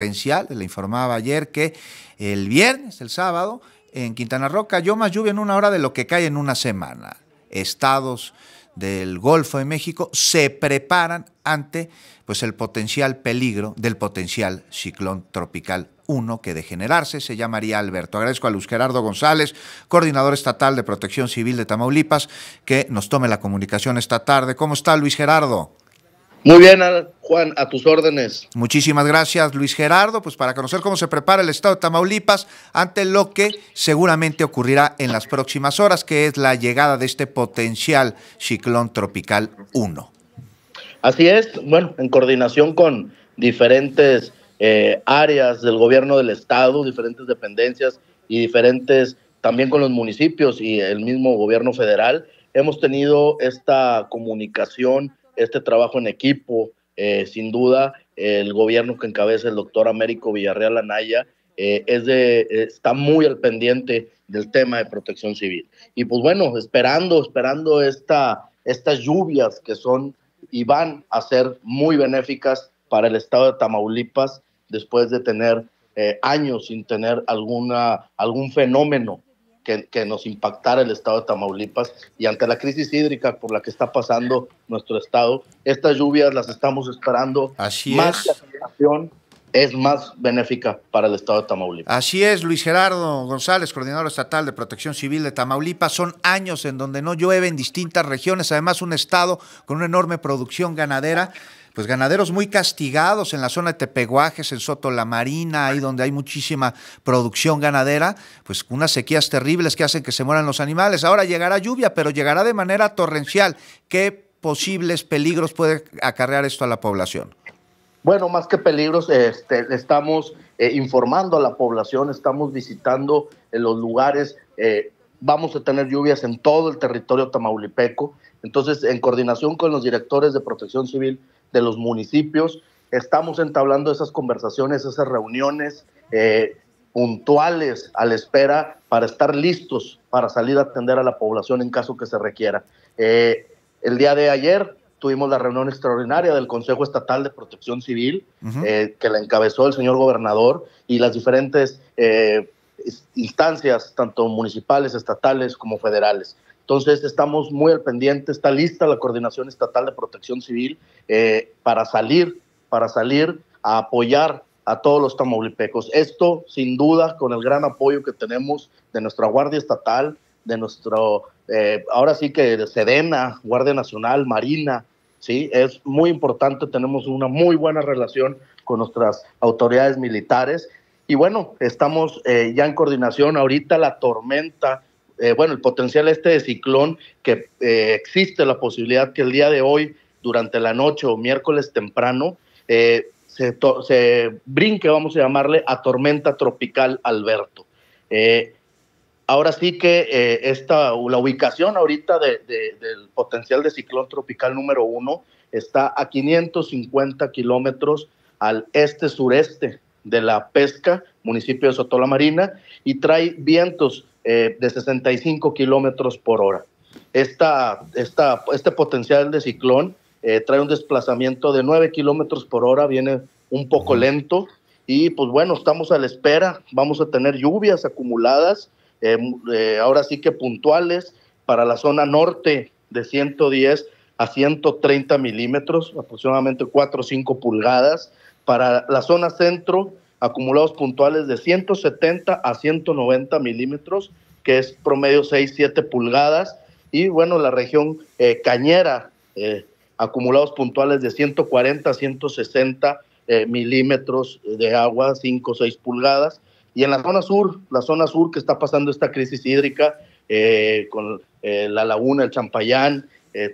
Le informaba ayer que el viernes, el sábado, en Quintana Roo cayó más lluvia en una hora de lo que cae en una semana. Estados del Golfo de México se preparan ante pues, el potencial peligro del potencial ciclón tropical 1 que de generarse se llamaría Alberto. Agradezco a Luis Gerardo González, coordinador estatal de Protección Civil de Tamaulipas, que nos tome la comunicación esta tarde. ¿Cómo está Luis Gerardo? Muy bien, Juan, a tus órdenes. Muchísimas gracias, Luis Gerardo, pues para conocer cómo se prepara el Estado de Tamaulipas ante lo que seguramente ocurrirá en las próximas horas, que es la llegada de este potencial ciclón tropical 1. Así es, bueno, en coordinación con diferentes eh, áreas del gobierno del Estado, diferentes dependencias y diferentes, también con los municipios y el mismo gobierno federal, hemos tenido esta comunicación este trabajo en equipo. Eh, sin duda, el gobierno que encabeza el doctor Américo Villarreal Anaya eh, es de, eh, está muy al pendiente del tema de protección civil. Y pues bueno, esperando, esperando esta, estas lluvias que son y van a ser muy benéficas para el estado de Tamaulipas después de tener años sin tener alguna, algún fenómeno que, nos impactara el estado de Tamaulipas y ante la crisis hídrica por la que está pasando nuestro estado, estas lluvias las estamos esperando. Así más es. es más benéfica para el estado de Tamaulipas. Así es, Luis Gerardo González, coordinador estatal de Protección Civil de Tamaulipas. Son años en donde no llueve en distintas regiones, además un estado con una enorme producción ganadera pues ganaderos muy castigados en la zona de Tepeguajes, en Soto la Marina, ahí donde hay muchísima producción ganadera, pues unas sequías terribles que hacen que se mueran los animales. Ahora llegará lluvia, pero llegará de manera torrencial. ¿Qué posibles peligros puede acarrear esto a la población? Bueno, más que peligros, este, estamos eh, informando a la población, estamos visitando en eh, los lugares, eh, vamos a tener lluvias en todo el territorio tamaulipeco. Entonces, en coordinación con los directores de protección civil, de los municipios. Estamos entablando esas conversaciones, esas reuniones eh, puntuales a la espera para estar listos para salir a atender a la población en caso que se requiera. Eh, el día de ayer tuvimos la reunión extraordinaria del Consejo Estatal de Protección Civil, eh, que la encabezó el señor gobernador y las diferentes instancias, tanto municipales, estatales como federales. Entonces, estamos muy al pendiente, está lista la Coordinación Estatal de Protección Civil eh, para salir, para salir a apoyar a todos los tamaulipecos. Esto, sin duda, con el gran apoyo que tenemos de nuestra Guardia Estatal, de nuestro, eh, ahora sí que Sedena, Guardia Nacional, Marina, ¿sí? Es muy importante, tenemos una muy buena relación con nuestras autoridades militares. Y bueno, estamos eh, ya en coordinación. Ahorita la tormenta eh, bueno, el potencial este de ciclón, que eh, existe la posibilidad que el día de hoy, durante la noche o miércoles temprano, eh, se, brinque, vamos a llamarle, a tormenta tropical Alberto. ahora sí que esta, la ubicación ahorita del potencial de ciclón tropical número uno está a 550 kilómetros al este sureste de la Pesca, municipio de Sotola Marina, y trae vientos eh, de 65 kilómetros por hora. Esta, esta, este potencial de ciclón eh, trae un desplazamiento de 9 kilómetros por hora, viene un poco lento, y pues bueno, estamos a la espera, vamos a tener lluvias acumuladas, eh, ahora sí que puntuales, para la zona norte de 110 a 130 milímetros, aproximadamente 4 o 5 pulgadas, para la zona centro, acumulados puntuales de 170 a 190 milímetros, que es promedio 6-7 pulgadas. Y bueno, la región eh, cañera, eh, acumulados puntuales de 140 a 160 eh, milímetros de agua, 5 6 pulgadas. Y en la zona sur, la zona sur que está pasando esta crisis hídrica con la laguna, el champayán,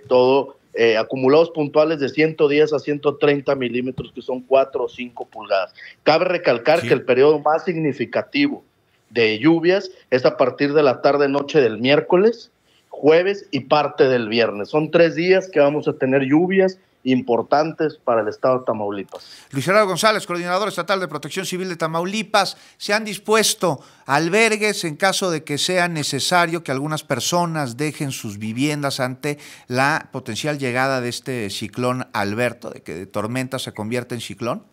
todo eh, acumulados puntuales de 110 a 130 milímetros, que son 4 o 5 pulgadas. Cabe recalcar que el periodo más significativo de lluvias es a partir de la tarde-noche del miércoles, jueves y parte del viernes. Son tres días que vamos a tener lluvias importantes para el Estado de Tamaulipas. Luis Gerardo González, coordinador estatal de Protección Civil de Tamaulipas, se han dispuesto albergues en caso de que sea necesario que algunas personas dejen sus viviendas ante la potencial llegada de este ciclón Alberto, de que de tormenta se convierta en ciclón.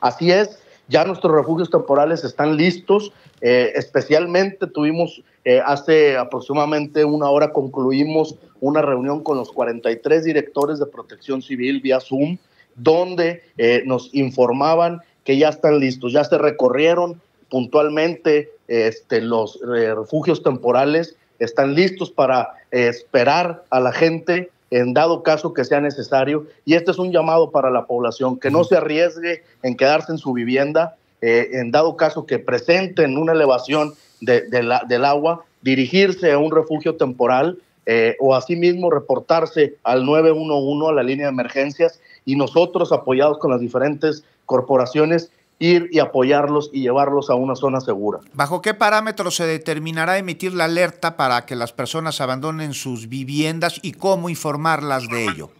Así es, ya nuestros refugios temporales están listos, eh, especialmente tuvimos eh, hace aproximadamente una hora concluimos una reunión con los 43 directores de protección civil vía Zoom, donde eh, nos informaban que ya están listos, ya se recorrieron puntualmente este, los eh, refugios temporales, están listos para esperar a la gente en dado caso que sea necesario. Y este es un llamado para la población, que no se arriesgue en quedarse en su vivienda, en dado caso que presenten una elevación del agua, dirigirse a un refugio temporal eh, o asimismo reportarse al 911, a la línea de emergencias, y nosotros, apoyados con las diferentes corporaciones, ir y apoyarlos y llevarlos a una zona segura. ¿Bajo qué parámetros se determinará emitir la alerta para que las personas abandonen sus viviendas y cómo informarlas de ello?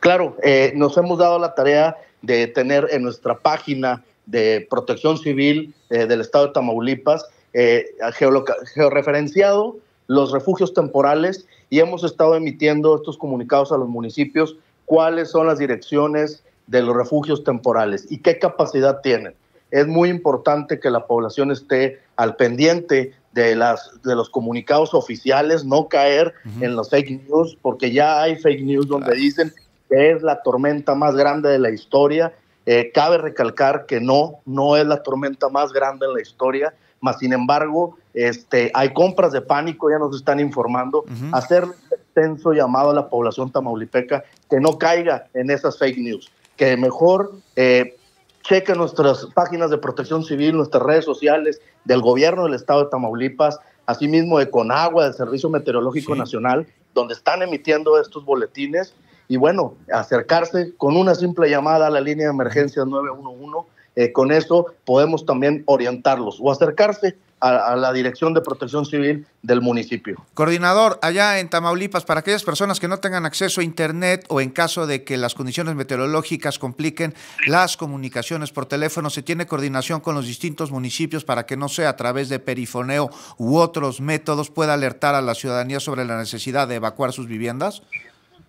Claro, eh, nos hemos dado la tarea de tener en nuestra página de protección civil eh, del estado de Tamaulipas eh, georreferenciado los refugios temporales y hemos estado emitiendo estos comunicados a los municipios cuáles son las direcciones de los refugios temporales y qué capacidad tienen. Es muy importante que la población esté al pendiente de, las, de los comunicados oficiales, no caer en los fake news, porque ya hay fake news donde dicen que es la tormenta más grande de la historia. Eh, cabe recalcar que no, no es la tormenta más grande en la historia mas sin embargo este, hay compras de pánico, ya nos están informando, Hacer un extenso llamado a la población tamaulipeca que no caiga en esas fake news, que mejor eh, cheque nuestras páginas de protección civil, nuestras redes sociales del gobierno del estado de Tamaulipas, asimismo de Conagua, del Servicio Meteorológico Nacional, donde están emitiendo estos boletines. Y bueno, acercarse con una simple llamada a la línea de emergencia 911 eh, con eso podemos también orientarlos o acercarse a, la Dirección de Protección Civil del municipio. Coordinador, allá en Tamaulipas, para aquellas personas que no tengan acceso a Internet o en caso de que las condiciones meteorológicas compliquen las comunicaciones por teléfono, ¿se tiene coordinación con los distintos municipios para que no sea a través de perifoneo u otros métodos pueda alertar a la ciudadanía sobre la necesidad de evacuar sus viviendas?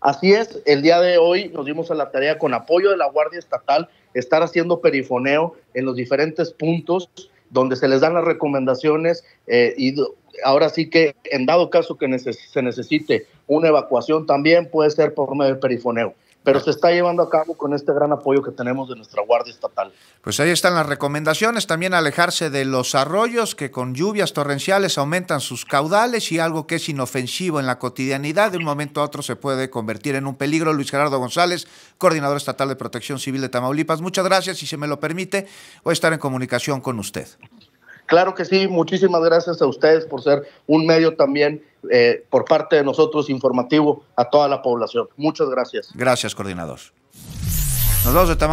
Así es, el día de hoy nos dimos a la tarea con apoyo de la Guardia Estatal estar haciendo perifoneo en los diferentes puntos donde se les dan las recomendaciones eh, y ahora sí que en dado caso que se necesite una evacuación también puede ser por medio del perifoneo pero ah. se está llevando a cabo con este gran apoyo que tenemos de nuestra Guardia Estatal. Pues ahí están las recomendaciones, también alejarse de los arroyos que con lluvias torrenciales aumentan sus caudales y algo que es inofensivo en la cotidianidad de un momento a otro se puede convertir en un peligro. Luis Gerardo González, coordinador estatal de Protección Civil de Tamaulipas, muchas gracias, si se me lo permite, voy a estar en comunicación con usted. Claro que sí, muchísimas gracias a ustedes por ser un medio también eh, por parte de nosotros informativo a toda la población. Muchas gracias. Gracias, coordinador. Nos de